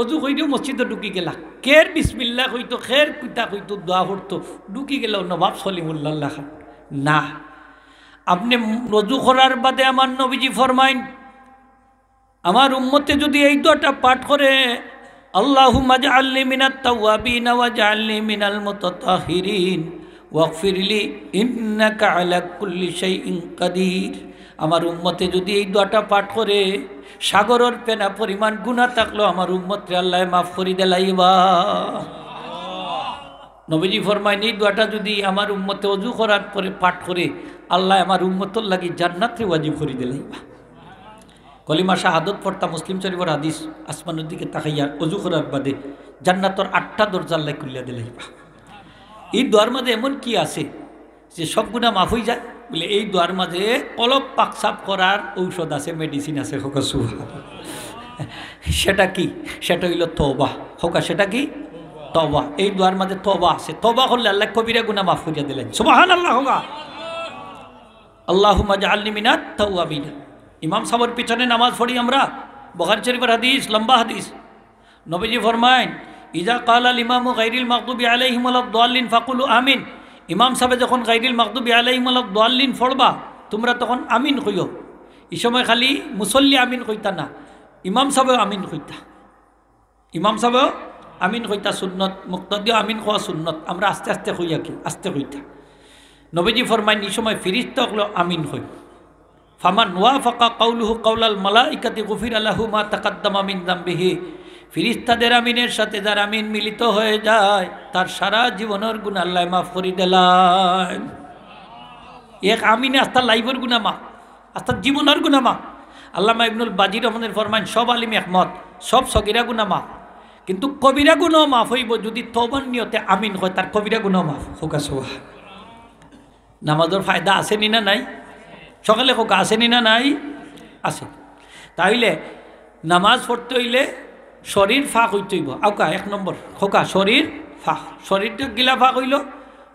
অজু হইলেও মসজিদে ঢুকি গেলা কের বিসমিল্লা হইতো খের পিতা হইতো দোয়া হরতো ঢুকি গেল নবাব সলিমুল্লাহ খান না আপনি রজু করার বাদে আমার নবীজি ফরমাইন আমার উম্মতে যদি এই দোয়াটা পাঠ করে আল্লাহ মাজা আল্লি মিনাত তাওয়াবিন ওয়া মিনাল মুতাতাহিরিন ওয়াকফিরলি ইন্নাকা আলা কুল্লি সেই ইনকাদির আমার উম্মতে যদি এই দোয়াটা পাঠ করে সাগরের পেনা পরিমাণ গুণা থাকলো আমার উম্মতরে আল্লাহ মাফ করি দেলাইবা নবীজি ফরমাইন এই দোয়াটা যদি আমার উম্মতে অজু করার পরে পাঠ করে আল্লাহ আমার উম্মতর লাগি জান্নাতে ওয়াজিব করি দেলাইবা কলিমা শাহাদত পড়তা মুসলিম শরীফর হাদিস আসমানের দিকে তাকাইয়া অজু করার বাদে জান্নাতর আটটা দরজা লাই খুলিয়া দিলাইবা এই দোয়ার মাঝে এমন কি আছে যে সব গুণা মাফ হয়ে যায় বলে এই দোয়ার মাঝে অলপ পাকসাপ করার ঔষধ আছে মেডিসিন আছে হোকা সুভা সেটা কি সেটা হইল তবা হোকা সেটা কি তবা এই দোয়ার মাঝে তবা আছে তবা করলে আল্লাহ কবিরা গুণা মাফ করিয়া দিলেন সুবাহান আল্লাহ হোকা আল্লাহ মাজা ইমাম সাহর পিছনে নামাজ পড়ি আমরা বখার শরীফের হাদিস লম্বা হাদিস নবীজি ফরমাইন ইজা কাল আল ও গাইরিল মকদুবি আলাইহিমুল্লাহ দোয়াল্লিন ফাকুল আমিন ইমাম সাহেব যখন গাইরিল মকদুবি আলাইহিমুল্লাহ দোয়াল্লিন ফড়বা তোমরা তখন আমিন কইও এই সময় খালি মুসল্লি আমিন কইতা না ইমাম সাহেব আমিন কইতা ইমাম সাহেব আমিন কইতা সুন্নত দিও আমিন কোয়া সুন্নত আমরা আস্তে আস্তে কই আঁকি আস্তে কইতা নবীজি ফরমাইন এই সময় ফিরিস্ত হলো আমিন হই ফামান ওয়া ফাকা কৌলুহু কৌলাল মালা ইকাতি গুফির আল্লাহু মা তাকাদ্দামা মিন দাম্বিহি ফিরিস্তাদের আমিনের সাথে যার আমিন মিলিত হয়ে যায় তার সারা জীবনের গুণ আল্লাহ মাফ করি দিলাম এক আমিনে আস্তা লাইফের গুণা মা আস্তা জীবনের গুণা মা আল্লামা ইবনুল বাজির রহমানের ফরমান সব আলিম একমত সব সগিরা গুণা মা কিন্তু কবিরা গুণ মাফ হইব যদি তবন নিয়তে আমিন হয় তার কবিরা গুণও মাফ হোকা সোহা নামাজের ফায়দা আছে নি না নাই সকালে হোকা আছে নি না নাই আছে তাইলে নামাজ পড়তে হইলে শরীর ফাঁক হইতেইব আউকা এক নম্বর খোকা শরীর ফাঁক শরীরটা গিলা ফাঁক হইল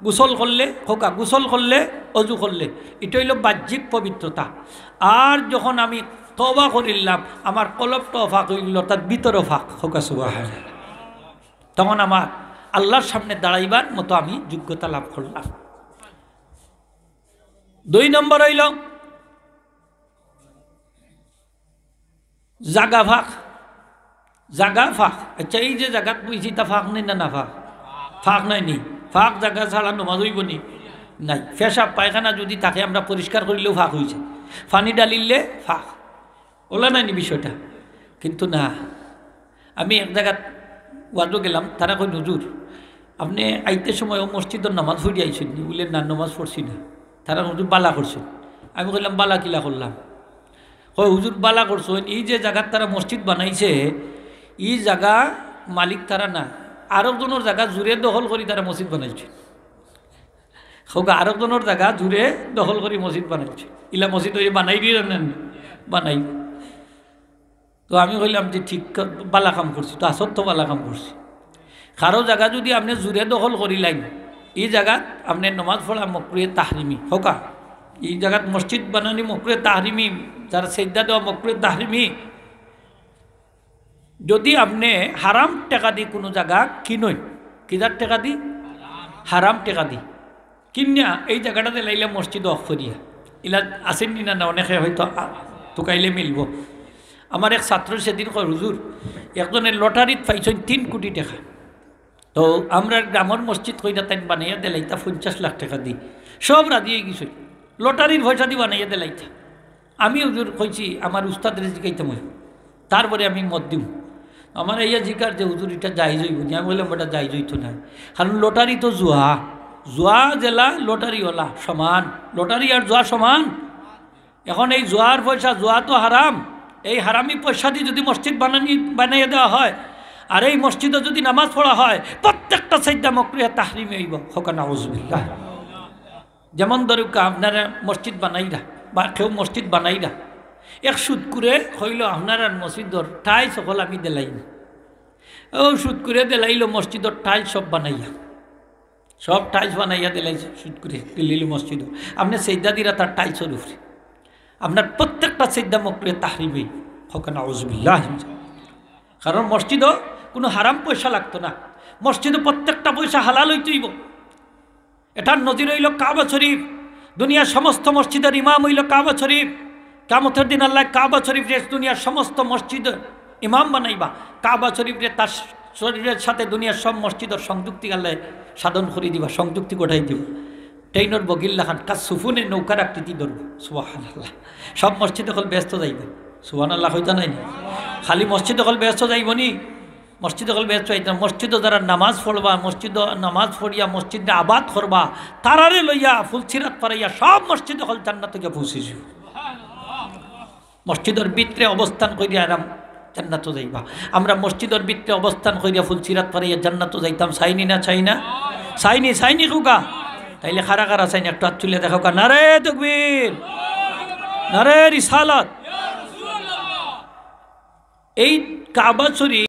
গোসল করলে খোকা গোসল করলে অজু করলে এটা হইল বাহ্যিক পবিত্রতা আর যখন আমি তবা করিলাম আমার কলপটাও ফাঁক হইল তার ভিতরও ফাঁক খোকা সুবাহ তখন আমার আল্লাহর সামনে দাঁড়াইবার মতো আমি যোগ্যতা লাভ করলাম দুই নম্বর হইল জাগা ভাগ জাগা ফাঁক আচ্ছা এই যে জাগাত পুইছি তা ফাঁক নেই না না ফাঁক ফাঁক নাই নি ফাঁক জাগা ছাড়া নমাজ হইব নি নাই ফেসাব পায়খানা যদি তাকে আমরা পরিষ্কার করিলেও ফাঁক হয়েছে ফানি ডালিলে ফাঁক ওলা নাই নি বিষয়টা কিন্তু না আমি এক জায়গাত ওয়াজও গেলাম তারা কই নজুর আপনি আইতে সময় মসজিদের নামাজ ফুরিয়ে আইছেন বলে না নামাজ পড়ছি না তারা হুজুর বালা করছেন আমি কইলাম বালা কিলা করলাম কই হুজুর বালা করছো এই যে জায়গার তারা মসজিদ বানাইছে ই জায়গা মালিক তারা না আরেকজনের জায়গা জুড়ে দখল করে তারা মসজিদ বানাইছে হোক আরেকজনের জায়গা জুড়ে দখল করে মসজিদ বানাইছে ইলা মসজিদ ওই বানাই দিয়ে জানেন বানাই তো আমি কইলাম যে ঠিক বালা কাম করছি তো আসত্য বালা কাম করছি কারো জায়গা যদি আপনি জুড়ে দখল করি লাইন এই জায়গা আপনি নমাজ পড়া মকরুয়ে তাহরিমি হোকা এই জায়গাত মসজিদ বানানি মকরুয়ে তাহরিমি যারা সেদ্ধা দেওয়া মকরুয়ে তাহরিমি যদি আপনি হারাম টেকা দি কোনো জায়গা কিনই কিদার টেকা দি হারাম টেকা দি কিনিয়া এই জায়গাটাতে লাইলে মসজিদ অক্ষরিয়া ইলা আসেন নি না অনেকে হয়তো টুকাইলে মিলব আমার এক ছাত্র সেদিন কয় হুজুর একজনের লটারিত পাইছেন তিন কোটি টাকা তো আমরা গ্রামের মসজিদ কইরা তাই বানাইয়া দেলাইতা পঞ্চাশ লাখ টাকা দি সব রাজি হয়ে গেছে লটারির পয়সা দি বানাইয়া দেলাইতা আমি হুজুর কইছি আমার উস্তাদ রেজি মই তারপরে আমি মত দিব আমার এই জিকার যে হুজুর এটা জাহিজ হইব আমি বললাম ওটা জাহিজ হইতো না কারণ লটারি তো জুয়া জুয়া জেলা লটারি ওলা সমান লটারি আর জুয়া সমান এখন এই জুয়ার পয়সা জুয়া তো হারাম এই হারামি পয়সা দিয়ে যদি মসজিদ বানানি বানাই দেওয়া হয় আর এই মসজিদে যদি নামাজ পড়া হয় প্রত্যেকটা সাইডা মক্রিয়া তাহরিমে হইব হকান আউজবিল্লাহ যেমন ধরুক আপনারা মসজিদ বানাইরা বা কেউ মসজিদ বানাইরা এক সুদ করে হইল আপনার আর মসজিদর ঠাই সকল আমি দেলাই না ও সুদ করে দেলাইল মসজিদর ঠাই সব বানাইয়া সব টাইস বানাইয়া দিলাই সুদ করে দিল্লি মসজিদ আপনি সেইদা দিরা তার টাইলসের উপরে আপনার প্রত্যেকটা সেইদা মকরে তাহরিবে হকান আউজবিল্লাহ কারণ মসজিদ কোনো হারাম পয়সা লাগতো না মসজিদ প্রত্যেকটা পয়সা হালাল হইতেইব এটার নজির হইল কাবা শরীফ দুনিয়ার সমস্ত মসজিদের ইমাম হইল কাবা শরীফ কামতের দিন আল্লাহ কাবা শরীফ রে দুনিয়ার সমস্ত মসজিদ ইমাম বানাইবা কাবা শরীফ রে তার শরীরের সাথে দুনিয়ার সব মসজিদের সংযুক্তি আল্লাহ সাধন করে দিবা সংযুক্তি গোটাই দিব ট্রেইনর বগিল্লা খান কাজ সুফুনের নৌকার আকৃতি ধরবো সুবাহান আল্লাহ সব মসজিদ হল ব্যস্ত যাইবে সুবাহান আল্লাহ হয়তো নাই না খালি মসজিদ হল ব্যস্ত যাইব নি মসজিদ হল ব্যস্ত যাইতে মসজিদ যারা নামাজ পড়বা মসজিদ নামাজ পড়িয়া মসজিদে আবাদ করবা তারারে লইয়া ফুলছিরাত পারাইয়া সব মসজিদ হল জান্নাত থেকে পৌঁছেছি মসজিদের বিত্রে অবস্থান করিয়া আরাম জান্নাত যাইবা আমরা মসজিদের বিত্রে অবস্থান করিয়া ফুলসিরাত পারাইয়া জান্নাত যাইতাম চাইনি না চাই না চাইনি চাইনি খুকা তাইলে খারা খারা চাইনি একটু হাত চুলে দেখো কা নারে তকবীর নারে রিসালাত এই কাবা শরীফ